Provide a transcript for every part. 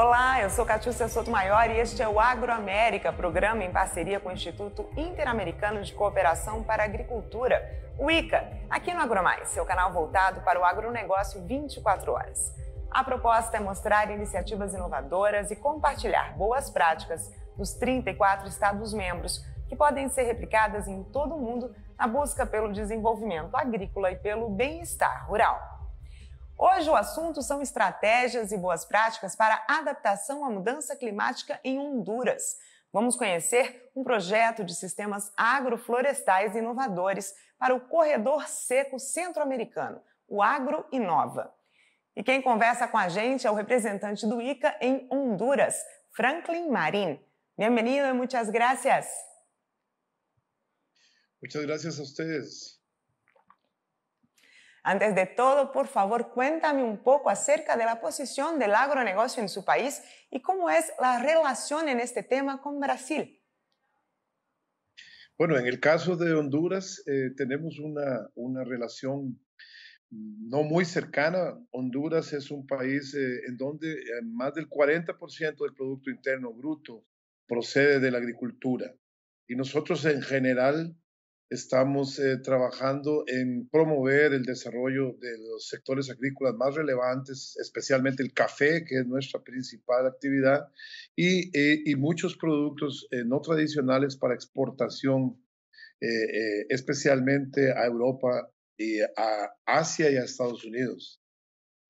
Olá, eu sou Catiúcia Maior e este é o Agroamérica, programa em parceria com o Instituto Interamericano de Cooperação para a Agricultura, o ICA, aqui no AgroMais, seu canal voltado para o agronegócio 24 horas. A proposta é mostrar iniciativas inovadoras e compartilhar boas práticas dos 34 Estados-membros, que podem ser replicadas em todo o mundo na busca pelo desenvolvimento agrícola e pelo bem-estar rural. Hoje o assunto são estratégias e boas práticas para adaptação à mudança climática em Honduras. Vamos conhecer um projeto de sistemas agroflorestais inovadores para o Corredor Seco Centro-Americano, o Agro Inova. E quem conversa com a gente é o representante do ICA em Honduras, Franklin Marin. Bem-vindo e muitas graças. Muitas graças a vocês. Antes de todo, por favor, cuéntame un poco acerca de la posición del agronegocio en su país y cómo es la relación en este tema con Brasil. Bueno, en el caso de Honduras eh, tenemos una, relación no muy cercana. Honduras es un país eh, en donde eh, más del 40% del Producto Interno Bruto procede de la agricultura. Y nosotros en general Estamos eh, trabajando en promover el desarrollo de los sectores agrícolas más relevantes, especialmente el café, que es nuestra principal actividad, y, eh, y muchos productos eh, no tradicionales para exportación, especialmente a Europa, y a Asia y a Estados Unidos.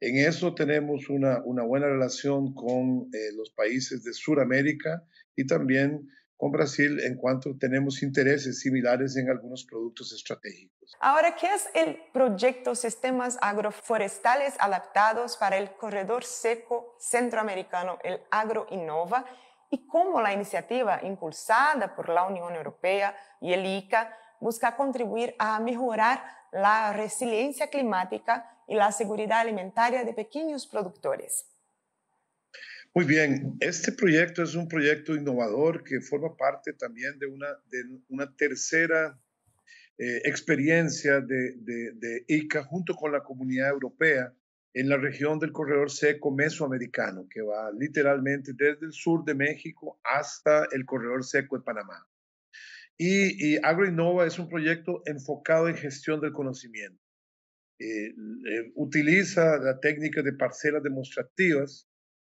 En eso tenemos una, una buena relación con los países de Sudamérica y también con Brasil en cuanto tenemos intereses similares en algunos productos estratégicos. Ahora, ¿qué es el proyecto Sistemas Agroforestales Adaptados para el Corredor Seco Centroamericano, el AgroInnova? ¿Y cómo la iniciativa impulsada por la Unión Europea y el ICA busca contribuir a mejorar la resiliencia climática y la seguridad alimentaria de pequeños productores? Muy bien, este proyecto es un proyecto innovador que forma parte también de una, tercera eh, experiencia de, ICA junto con la comunidad europea en la región del corredor seco mesoamericano, que va literalmente desde el sur de México hasta el corredor seco de Panamá. Y, AgroInnova es un proyecto enfocado en gestión del conocimiento. Eh, eh, utiliza la técnica de parcelas demostrativas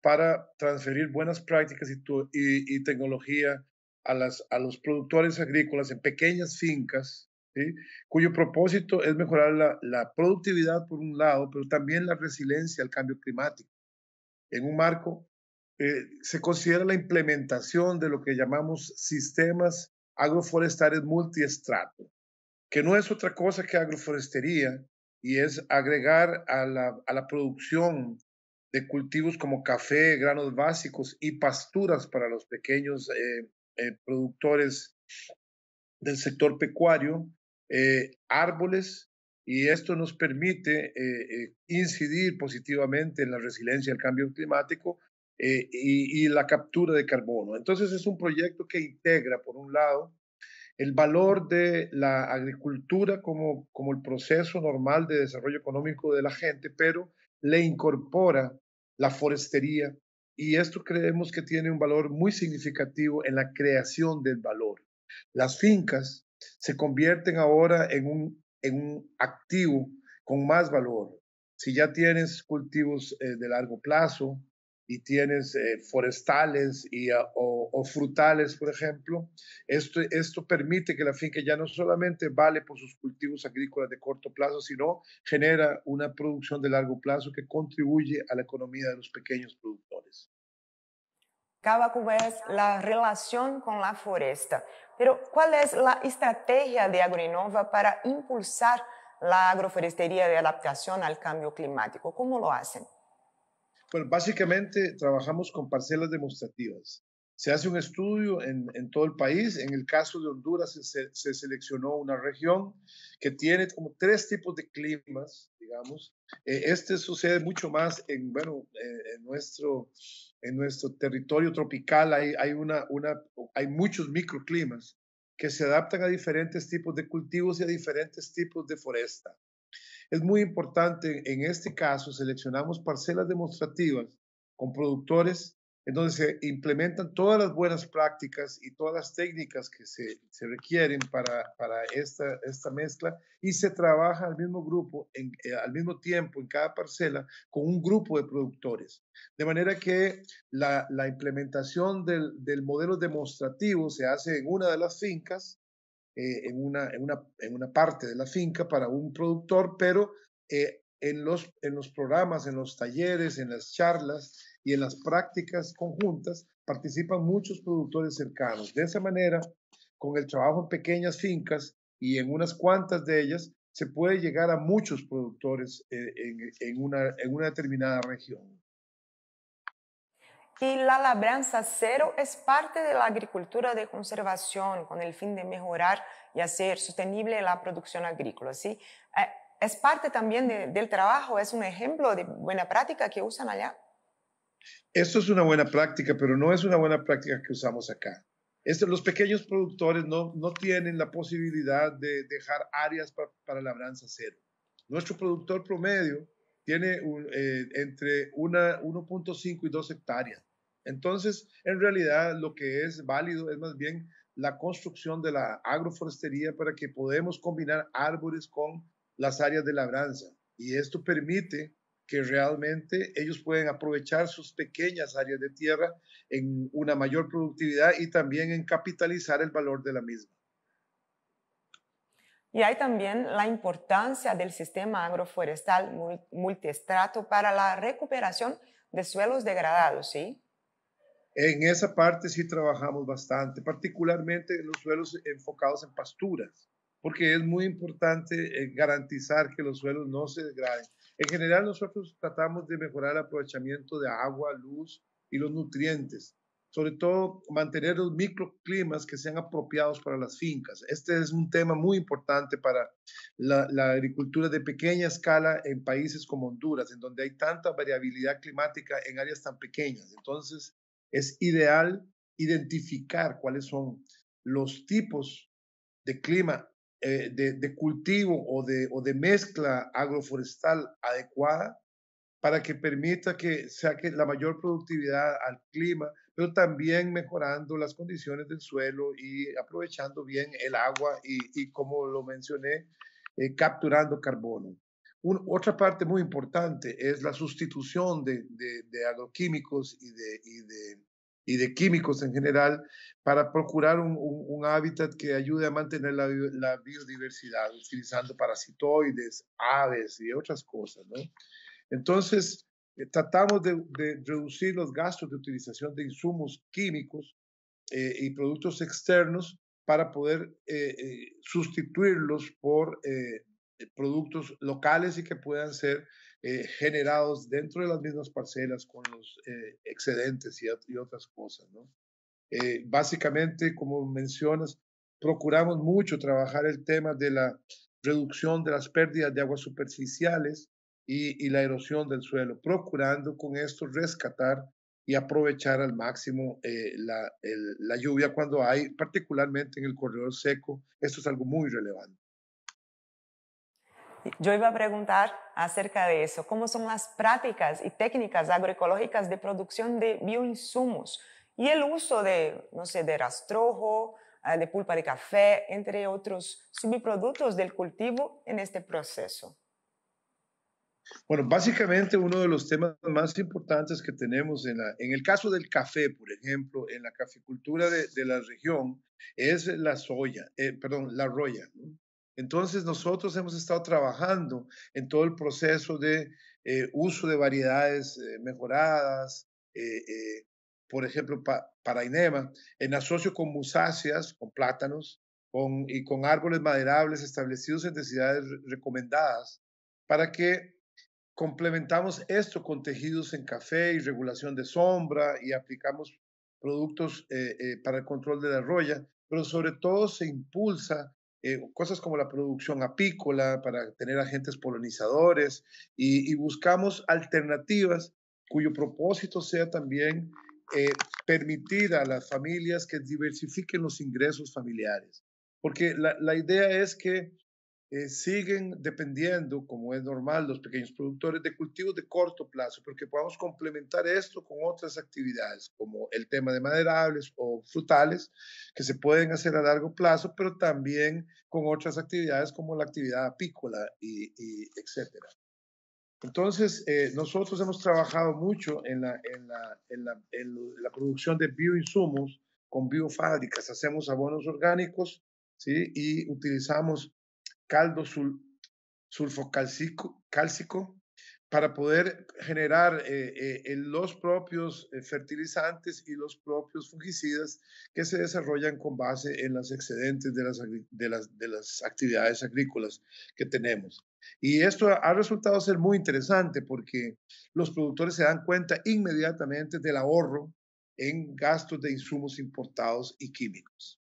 para transferir buenas prácticas y, tecnología a, las, a los productores agrícolas en pequeñas fincas, cuyo propósito es mejorar la, productividad por un lado, pero también la resiliencia al cambio climático. En un marco eh, se considera la implementación de lo que llamamos sistemas agroforestales multiestrato, que no es otra cosa que agroforestería y es agregar a la, a la producción de cultivos como café, granos básicos y pasturas para los pequeños eh, eh, productores del sector pecuario, eh, árboles, y esto nos permite incidir positivamente en la resiliencia al cambio climático y, y la captura de carbono. Entonces es un proyecto que integra, por un lado, el valor de la agricultura como, como el proceso normal de desarrollo económico de la gente, pero le incorpora la forestería y esto creemos que tiene un valor muy significativo en la creación del valor. Las fincas se convierten ahora en un, en un activo con más valor. Si ya tienes cultivos eh, de largo plazo, y tienes eh, forestales y, ah, o, frutales, por ejemplo, esto, esto permite que la finca ya no solamente vale por sus cultivos agrícolas de corto plazo, sino genera una producción de largo plazo que contribuye a la economía de los pequeños productores. Cabacu es la relación con la foresta, pero ¿cuál es la estrategia de Agroinova para impulsar la agroforestería de adaptación al cambio climático? ¿Cómo lo hacen? Bueno, básicamente trabajamos con parcelas demostrativas. Se hace un estudio en, todo el país. En el caso de Honduras se, seleccionó una región que tiene como tres tipos de climas, digamos. Eh, este sucede mucho más en, bueno, eh, en, nuestro, en nuestro territorio tropical. Hay, hay, una, una, hay muchos microclimas que se adaptan a diferentes tipos de cultivos y a diferentes tipos de foresta. Es muy importante, en este caso, seleccionamos parcelas demostrativas con productores en donde se implementan todas las buenas prácticas y todas las técnicas que se, requieren para, esta, mezcla y se trabaja al mismo grupo, eh, al mismo tiempo en cada parcela con un grupo de productores. De manera que la, implementación del modelo demostrativo se hace en una de las fincas eh, en, una, parte de la finca para un productor, pero eh, en, los, programas, en los talleres, en las charlas y en las prácticas conjuntas participan muchos productores cercanos. De esa manera, con el trabajo en pequeñas fincas y en unas cuantas de ellas, se puede llegar a muchos productores eh, en una determinada región. Y la labranza cero es parte de la agricultura de conservación con el fin de mejorar y hacer sostenible la producción agrícola. ¿sí? Eh, es parte también del trabajo, es un ejemplo de buena práctica que usan allá. Esto es una buena práctica, pero no es una buena práctica que usamos acá. Este, los pequeños productores no, no, tienen la posibilidad de dejar áreas para, labranza cero. Nuestro productor promedio tiene eh, entre 1.5 y 2 hectáreas. Entonces, en realidad lo que es válido es más bien la construcción de la agroforestería para que podamos combinar árboles con las áreas de labranza. Y esto permite que realmente ellos pueden aprovechar sus pequeñas áreas de tierra en una mayor productividad y también en capitalizar el valor de la misma. Y hay también la importancia del sistema agroforestal multiestrato para la recuperación de suelos degradados, ¿sí? En esa parte sí trabajamos bastante, particularmente en los suelos enfocados en pasturas, porque es muy importante eh, garantizar que los suelos no se degraden. En general nosotros tratamos de mejorar el aprovechamiento de agua, luz y los nutrientes, sobre todo mantener los microclimas que sean apropiados para las fincas. Este es un tema muy importante para la, la agricultura de pequeña escala en países como Honduras, en donde hay tanta variabilidad climática en áreas tan pequeñas. Entonces, es ideal identificar cuáles son los tipos de clima, eh, de, cultivo o de, o de mezcla agroforestal adecuada para que permita que saque la mayor productividad al clima, pero también mejorando las condiciones del suelo y aprovechando bien el agua y, como lo mencioné, eh, capturando carbono otra parte muy importante es la sustitución de, de, agroquímicos y de, y de, y, de, químicos en general para procurar un, un, hábitat que ayude a mantener la, biodiversidad, utilizando parasitoides, aves y otras cosas. Entonces, eh, tratamos de, reducir los gastos de utilización de insumos químicos eh, y productos externos para poder eh, sustituirlos por eh, productos locales y que puedan ser eh, generados dentro de las mismas parcelas con los eh, excedentes y, otras cosas. básicamente, como mencionas, procuramos mucho trabajar el tema de la reducción de las pérdidas de aguas superficiales y, la erosión del suelo, procurando con esto rescatar y aprovechar al máximo la lluvia cuando hay, particularmente en el corredor seco. Esto es algo muy relevante. Yo iba a preguntar acerca de eso, cómo son las prácticas y técnicas agroecológicas de producción de bioinsumos y el uso de, no sé, de rastrojo, ah, de pulpa de café, entre otros subproductos del cultivo en este proceso. Bueno, básicamente uno de los temas más importantes que tenemos en, el caso del café, por ejemplo, en la caficultura de, la región, es la soya, eh, perdón, la roya. Entonces nosotros hemos estado trabajando en todo el proceso de eh, uso de variedades eh, mejoradas, eh, por ejemplo, para Inema, en asocio con musáceas, con plátanos y con árboles maderables establecidos en densidades recomendadas, para que complementamos esto con tejidos en café y regulación de sombra y aplicamos productos para el control de la roya, pero sobre todo se impulsa eh, cosas como la producción apícola, para tener agentes polinizadores, y, buscamos alternativas cuyo propósito sea también eh, permitir a las familias que diversifiquen los ingresos familiares. Porque la, la idea es que eh, siguen dependiendo, como es normal, los pequeños productores de cultivos de corto plazo, porque podamos complementar esto con otras actividades, como el tema de maderables o frutales, que se pueden hacer a largo plazo, pero también con otras actividades como la actividad apícola y, etcétera. Entonces, eh, nosotros hemos trabajado mucho en la, en la, en la, la producción de bioinsumos con biofábricas, hacemos abonos orgánicos ¿sí? y utilizamos caldo sul, sulfocálcico para poder generar eh, eh, los propios eh, fertilizantes y los propios fungicidas que se desarrollan con base en las excedentes de las actividades agrícolas que tenemos. Y esto ha resultado ser muy interesante porque los productores se dan cuenta inmediatamente del ahorro en gastos de insumos importados y químicos.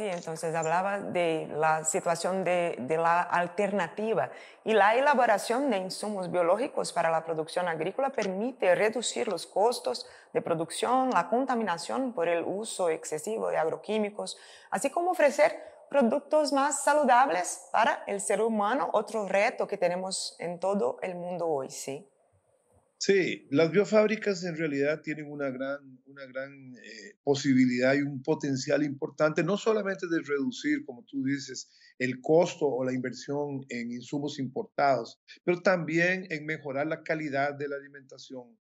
Sí, entonces hablaba de la situación de, de, la alternativa y la elaboración de insumos biológicos para la producción agrícola permite reducir los costos de producción, la contaminación por el uso excesivo de agroquímicos, así como ofrecer productos más saludables para el ser humano, otro reto que tenemos en todo el mundo hoy, ¿sí? Sí, las biofábricas en realidad tienen una gran, eh, posibilidad y un potencial importante, no solamente de reducir, como tú dices, el costo o la inversión en insumos importados, pero también en mejorar la calidad de la alimentación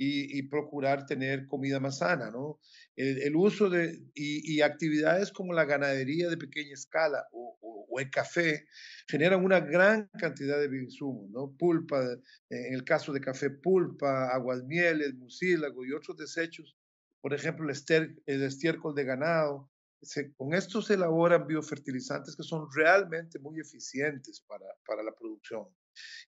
y, procurar tener comida más sana, ¿no? El, uso de, y, actividades como la ganadería de pequeña escala o, el café generan una gran cantidad de insumos ¿no? Pulpa, eh, en el caso de café, pulpa, aguas mieles, mucílago y otros desechos, por ejemplo, el, estiércol de ganado. con esto se elaboran biofertilizantes que son realmente muy eficientes para, para la producción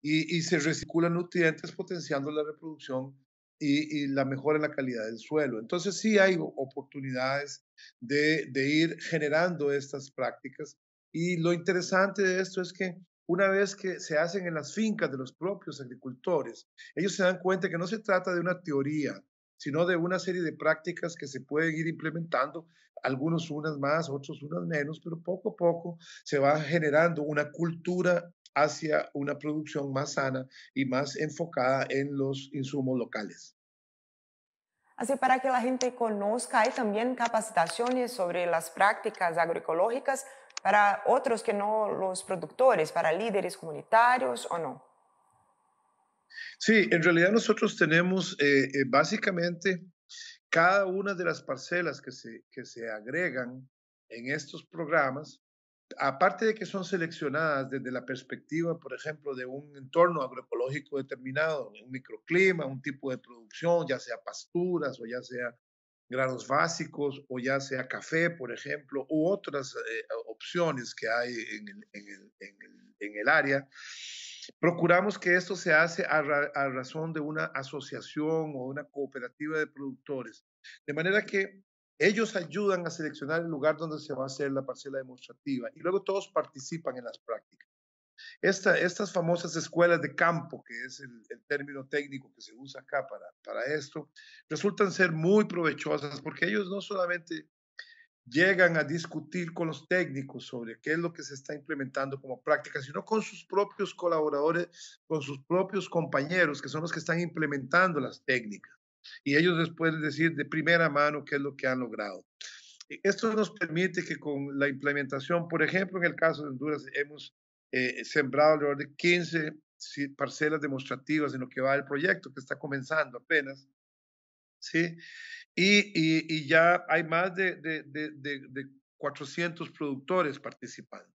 y, y se reciclan nutrientes potenciando la reproducción y, la mejora en la calidad del suelo. Entonces sí hay oportunidades de, de ir generando estas prácticas y lo interesante de esto es que una vez que se hacen en las fincas de los propios agricultores, ellos se dan cuenta que no se trata de una teoría, sino de una serie de prácticas que se pueden ir implementando, algunos unas más, otros unas menos, pero poco a poco se va generando una cultura hacia una producción más sana y más enfocada en los insumos locales. Así para que la gente conozca, hay también capacitaciones sobre las prácticas agroecológicas para otros que no los productores, para líderes comunitarios o no. Sí, en realidad nosotros tenemos eh, eh, básicamente cada una de las parcelas que se agregan en estos programas aparte de que son seleccionadas desde la perspectiva, por ejemplo, de un entorno agroecológico determinado, un microclima, un tipo de producción, ya sea pasturas o ya sea granos básicos o ya sea café, por ejemplo, u otras eh, opciones que hay en el, área. Procuramos que esto se hace a razón de una asociación o una cooperativa de productores. De manera que ellos ayudan a seleccionar el lugar donde se va a hacer la parcela demostrativa y luego todos participan en las prácticas. estas famosas escuelas de campo, que es el, término técnico que se usa acá para, para esto, resultan ser muy provechosas porque ellos no solamente llegan a discutir con los técnicos sobre qué es lo que se está implementando como práctica, sino con sus propios colaboradores, con sus propios compañeros, que son los que están implementando las técnicas y ellos después decir de primera mano qué es lo que han logrado. E, esto nos permite que con la implementación, por ejemplo, en el caso de Honduras, hemos eh, sembrado alrededor de 15 parcelas demostrativas en lo que va el proyecto, que está comenzando apenas. ¿sí? Y, ya hay más de 400 productores participando,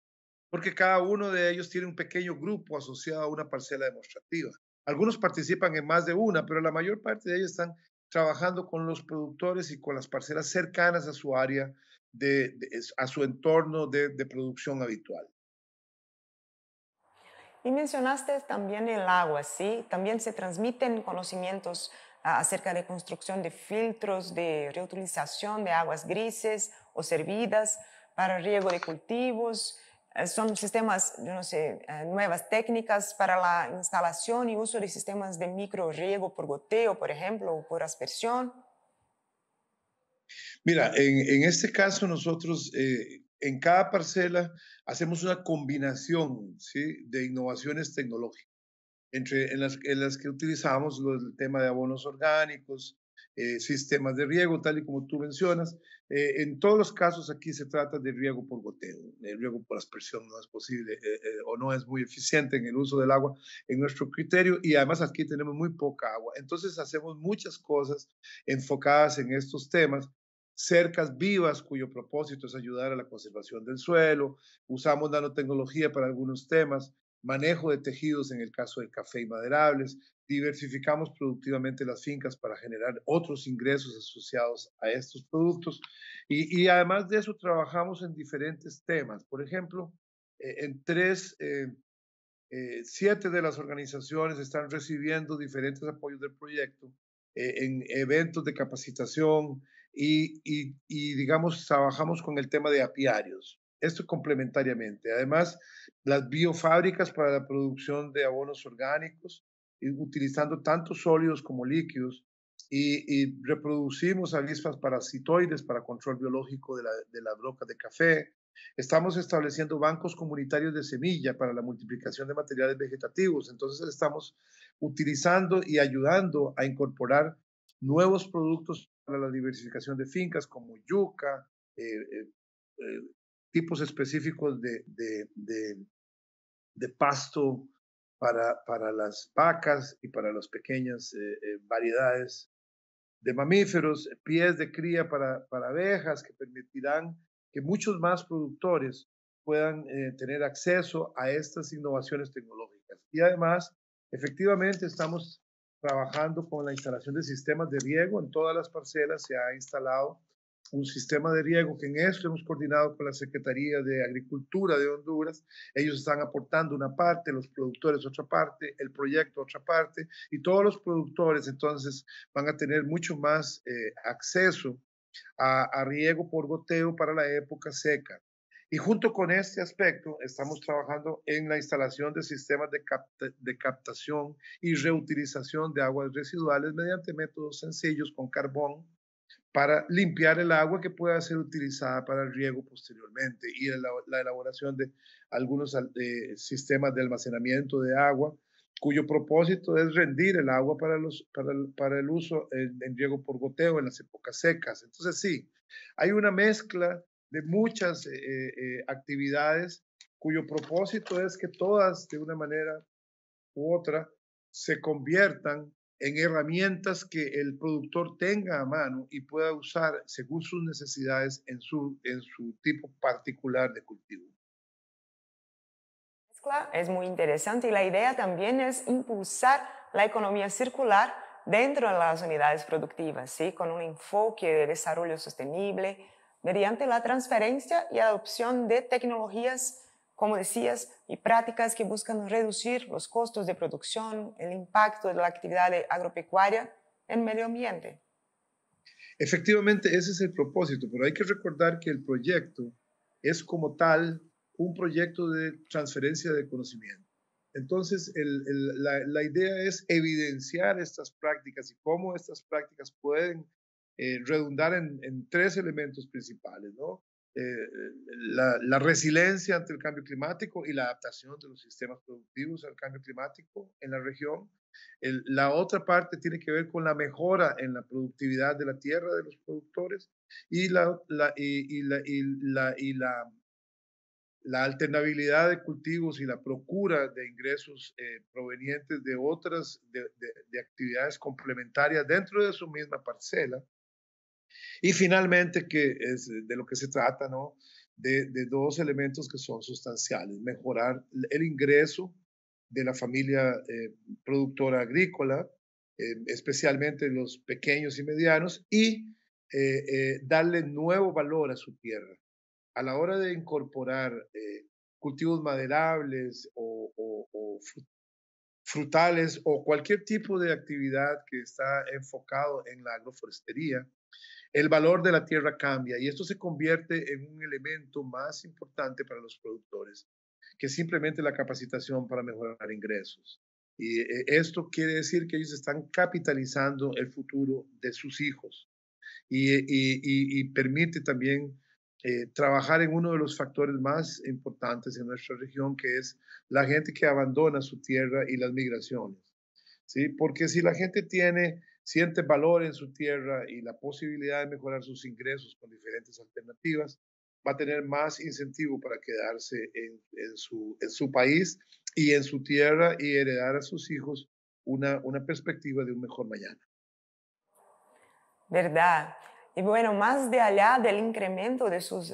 porque cada uno de ellos tiene un pequeño grupo asociado a una parcela demostrativa. Algunos participan en más de una, pero la mayor parte de ellos están trabajando con los productores y con las parcelas cercanas a su área, de, a su entorno de, de producción habitual. Y mencionaste también el agua, ¿sí? También se transmiten conocimientos ah, acerca de construcción de filtros, de reutilización de aguas grises o servidas para riego de cultivos, eh, son sistemas, no sé, eh, nuevas técnicas para la instalación y uso de sistemas de micro riego por goteo, por ejemplo, o por aspersión? Mira, en, en este caso nosotros eh, en cada parcela hacemos una combinación ¿sí? de innovaciones tecnológicas, entre en las, que utilizamos el tema de abonos orgánicos, eh, sistemas de riego, tal y como tú mencionas. Eh, en todos los casos aquí se trata de riego por goteo. El riego por aspersión no es posible eh, o no es muy eficiente en el uso del agua en nuestro criterio y además aquí tenemos muy poca agua. Entonces hacemos muchas cosas enfocadas en estos temas cercas vivas cuyo propósito es ayudar a la conservación del suelo, usamos nanotecnología para algunos temas, manejo de tejidos en el caso del café y maderables, diversificamos productivamente las fincas para generar otros ingresos asociados a estos productos y, además de eso trabajamos en diferentes temas. Por ejemplo, eh, en tres, eh, eh, siete de las organizaciones están recibiendo diferentes apoyos del proyecto en eventos de capacitación y, y, digamos, trabajamos con el tema de apiarios. Esto complementariamente. Además, las biofábricas para la producción de abonos orgánicos, utilizando tanto sólidos como líquidos, y, reproducimos avispas parasitoides para control biológico de la, broca de café. Estamos estableciendo bancos comunitarios de semilla para la multiplicación de materiales vegetativos. Entonces estamos utilizando y ayudando a incorporar nuevos productos para la diversificación de fincas como yuca, eh, eh, eh, tipos específicos de, de, de, pasto para, para, las vacas y para las pequeñas eh, eh, variedades de mamíferos, pies de cría para, para abejas que permitirán que muchos más productores puedan eh, tener acceso a estas innovaciones tecnológicas. Y además, efectivamente, estamos trabajando con la instalación de sistemas de riego. En todas las parcelas se ha instalado un sistema de riego que en esto hemos coordinado con la Secretaría de Agricultura de Honduras. Ellos están aportando una parte, los productores otra parte, el proyecto otra parte, y todos los productores entonces van a tener mucho más eh, acceso a, riego por goteo para la época seca. Y junto con este aspecto, estamos trabajando en la instalación de sistemas de, de, captación y reutilización de aguas residuales mediante métodos sencillos con carbón para limpiar el agua que pueda ser utilizada para el riego posteriormente y la, elaboración de algunos eh, sistemas de almacenamiento de agua cuyo propósito es rendir el agua para, el, uso en, riego por goteo en las épocas secas. Entonces sí, hay una mezcla de muchas eh, eh, actividades cuyo propósito es que todas de una manera u otra se conviertan en herramientas que el productor tenga a mano y pueda usar según sus necesidades en su, en su tipo particular de cultivo. Es muy interesante y la idea también es impulsar la economía circular dentro de las unidades productivas, ¿sí? con un enfoque de desarrollo sostenible mediante la transferencia y adopción de tecnologías como decías, y prácticas que buscan reducir los costos de producción, el impacto de la actividad agropecuaria en medio ambiente. Efectivamente, ese es el propósito, pero hay que recordar que el proyecto es como tal un proyecto de transferencia de conocimiento. Entonces, la, idea es evidenciar estas prácticas y cómo estas prácticas pueden eh, redundar en, en, tres elementos principales, ¿no? Eh, la, resiliencia ante el cambio climático y la adaptación de los sistemas productivos al cambio climático en la región. la otra parte tiene que ver con la mejora en la productividad de la tierra de los productores y la, la, y, la, y la, la, alternabilidad de cultivos y la procura de ingresos eh, provenientes de otras de actividades complementarias dentro de su misma parcela y finalmente, que es de lo que se trata, ¿no? De, dos elementos que son sustanciales, mejorar el ingreso de la familia eh, productora agrícola, eh, especialmente los pequeños y medianos, y eh, darle nuevo valor a su tierra. A la hora de incorporar cultivos maderables o, frutales o cualquier tipo de actividad que está enfocado en la agroforestería, el valor de la tierra cambia y esto se convierte en un elemento más importante para los productores que simplemente la capacitación para mejorar ingresos. Y eh, esto quiere decir que ellos están capitalizando el futuro de sus hijos y, eh, permite también eh, trabajar en uno de los factores más importantes en nuestra región, que es la gente que abandona su tierra y las migraciones. ¿sí? Porque si la gente tiene siente valor en su tierra y la posibilidad de mejorar sus ingresos con diferentes alternativas, va a tener más incentivo para quedarse en, su, país y en su tierra y heredar a sus hijos una, una perspectiva de un mejor mañana. ¿Verdad? Y bueno, más de allá del incremento de sus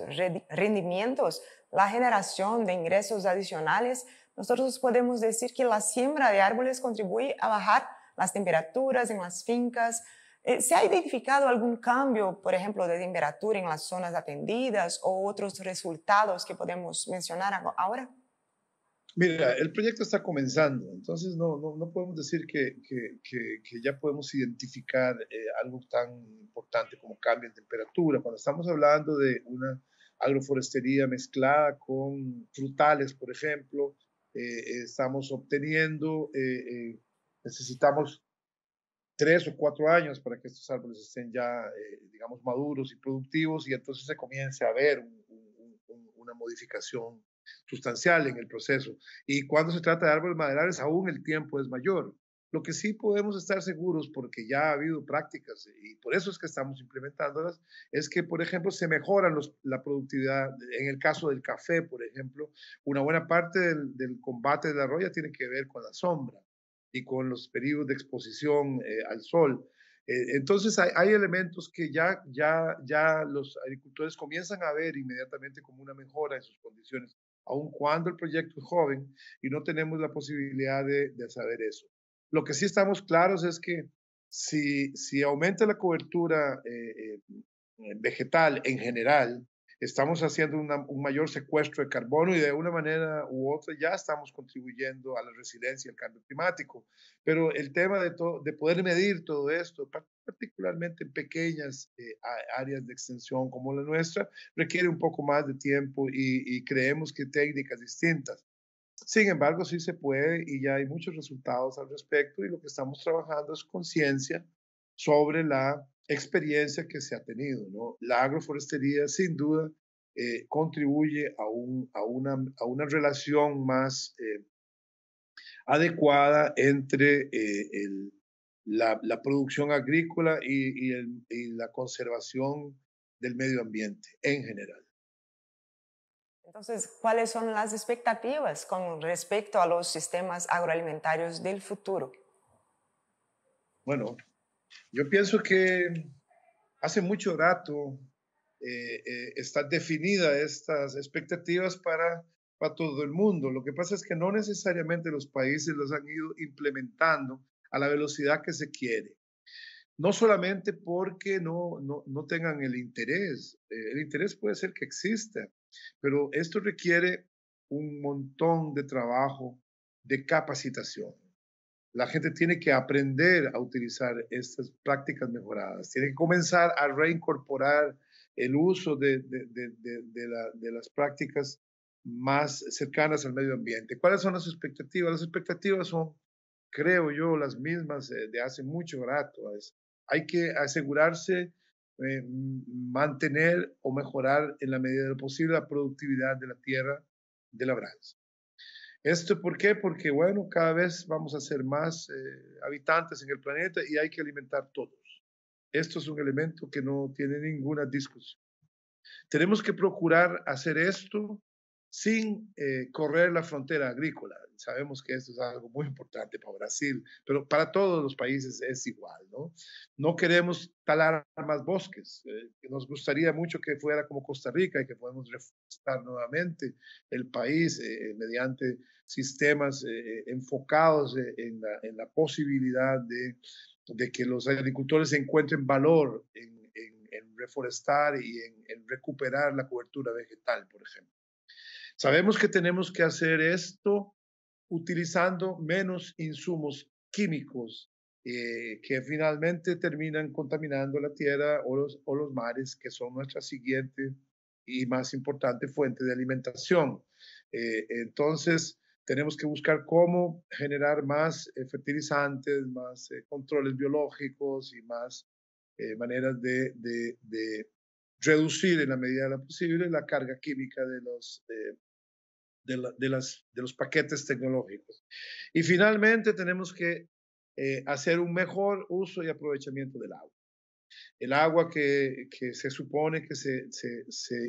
rendimientos, la generación de ingresos adicionales, nosotros podemos decir que la siembra de árboles contribuye a bajar las temperaturas en las fincas. Eh, ¿Se ha identificado algún cambio, por ejemplo, de temperatura en las zonas atendidas o otros resultados que podemos mencionar ahora? Mira, el proyecto está comenzando, entonces no, no, no podemos decir que, que, que, ya podemos identificar eh, algo tan importante como cambio en temperatura. Cuando estamos hablando de una agroforestería mezclada con frutales, por ejemplo, eh, estamos obteniendo eh, necesitamos tres o cuatro años para que estos árboles estén ya, eh, digamos, maduros y productivos y entonces se comience a ver una modificación sustancial en el proceso. Y cuando se trata de árboles maderales, aún el tiempo es mayor. Lo que sí podemos estar seguros, porque ya ha habido prácticas y por eso es que estamos implementándolas, es que, por ejemplo, se mejora la productividad. En el caso del café, por ejemplo, una buena parte del, del combate de la roya tiene que ver con la sombra y con los periodos de exposición eh, al sol. Eh, entonces hay, elementos que ya, ya, ya los agricultores comienzan a ver inmediatamente como una mejora en sus condiciones, aun cuando el proyecto es joven y no tenemos la posibilidad de, de saber eso. Lo que sí estamos claros es que si, si aumenta la cobertura eh, vegetal en general, estamos haciendo un mayor secuestro de carbono y de una manera u otra ya estamos contribuyendo a la resiliencia al cambio climático. Pero el tema de, de poder medir todo esto, particularmente en pequeñas eh, áreas de extensión como la nuestra, requiere un poco más de tiempo y, y creemos que técnicas distintas. Sin embargo, sí se puede y ya hay muchos resultados al respecto y lo que estamos trabajando es conciencia sobre la experiencia que se ha tenido. La agroforestería, sin duda, eh, contribuye a, una, relación más eh, adecuada entre eh, la, producción agrícola y, y la conservación del medio ambiente en general. Entonces, ¿cuáles son las expectativas con respecto a los sistemas agroalimentarios del futuro? Bueno, yo pienso que hace mucho rato eh, eh, están definidas estas expectativas para, para todo el mundo. Lo que pasa es que no necesariamente los países las han ido implementando a la velocidad que se quiere. No solamente porque no, no, no tengan el interés, eh, el interés puede ser que exista, pero esto requiere un montón de trabajo, de capacitación la gente tiene que aprender a utilizar estas prácticas mejoradas, tiene que comenzar a reincorporar el uso de, las prácticas más cercanas al medio ambiente. ¿Cuáles son las expectativas? Las expectativas son, creo yo, las mismas eh, de hace mucho rato. hay que asegurarse, eh, mantener o mejorar en la medida de lo posible la productividad de la tierra de labranza. ¿Esto por qué? Porque, bueno, cada vez vamos a ser más eh, habitantes en el planeta y hay que alimentar todos. Esto es un elemento que no tiene ninguna discusión. Tenemos que procurar hacer esto sin eh, correr la frontera agrícola. Sabemos que esto es algo muy importante para Brasil, pero para todos los países es igual, ¿no? No queremos talar más bosques. Eh, nos gustaría mucho que fuera como Costa Rica y que podamos reforestar nuevamente el país eh, mediante sistemas enfocados en la, posibilidad de, que los agricultores encuentren valor en reforestar y en recuperar la cobertura vegetal, por ejemplo. Sabemos que tenemos que hacer esto utilizando menos insumos químicos eh, que finalmente terminan contaminando la tierra o los, o los mares, que son nuestra siguiente y más importante fuente de alimentación. Eh, entonces, tenemos que buscar cómo generar más eh, fertilizantes, más controles biológicos y más maneras de, de, de, reducir en la medida de lo posible la carga química de los de, los paquetes tecnológicos. Y finalmente tenemos que eh, hacer un mejor uso y aprovechamiento del agua. El agua que, se supone que se,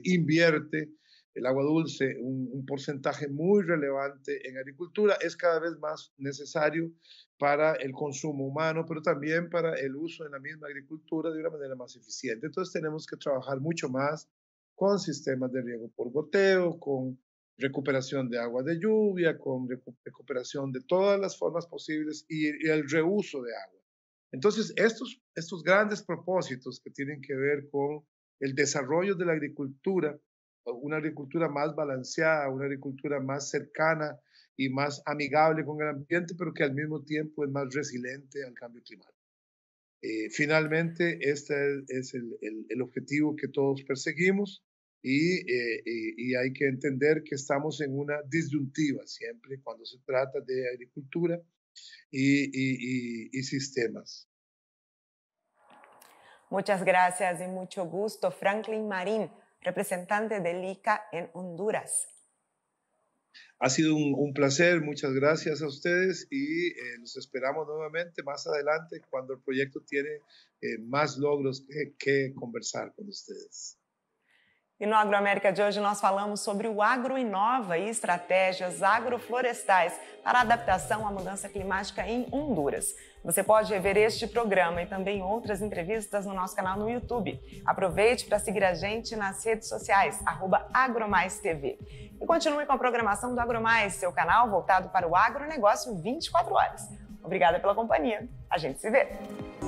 invierte, el agua dulce, un, un porcentaje muy relevante en agricultura, es cada vez más necesario para el consumo humano, pero también para el uso en la misma agricultura de una manera más eficiente. Entonces tenemos que trabajar mucho más con sistemas de riego por goteo, con recuperación de agua de lluvia, con recuperación de todas las formas posibles y, el reuso de agua. Entonces, estos, estos grandes propósitos que tienen que ver con el desarrollo de la agricultura, una agricultura más balanceada, una agricultura más cercana y más amigable con el ambiente, pero que al mismo tiempo es más resiliente al cambio climático. Eh, finalmente, este es el, el, el objetivo que todos perseguimos eh, y, hay que entender que estamos en una disyuntiva siempre cuando se trata de agricultura y, sistemas. Muchas gracias y mucho gusto, Franklin Marín, representante del ICA en Honduras. Ha sido un, placer, muchas gracias a ustedes y eh, los esperamos nuevamente más adelante cuando el proyecto tiene eh, más logros que conversar con ustedes. E no Agroamérica de hoje nós falamos sobre o Agroinova e estratégias agroflorestais para adaptação à mudança climática em Honduras. Você pode rever este programa e também outras entrevistas no nosso canal no YouTube. Aproveite para seguir a gente nas redes sociais, AgromaisTV. E continue com a programação do AgroMais, seu canal voltado para o agronegócio 24 horas. Obrigada pela companhia. A gente se vê!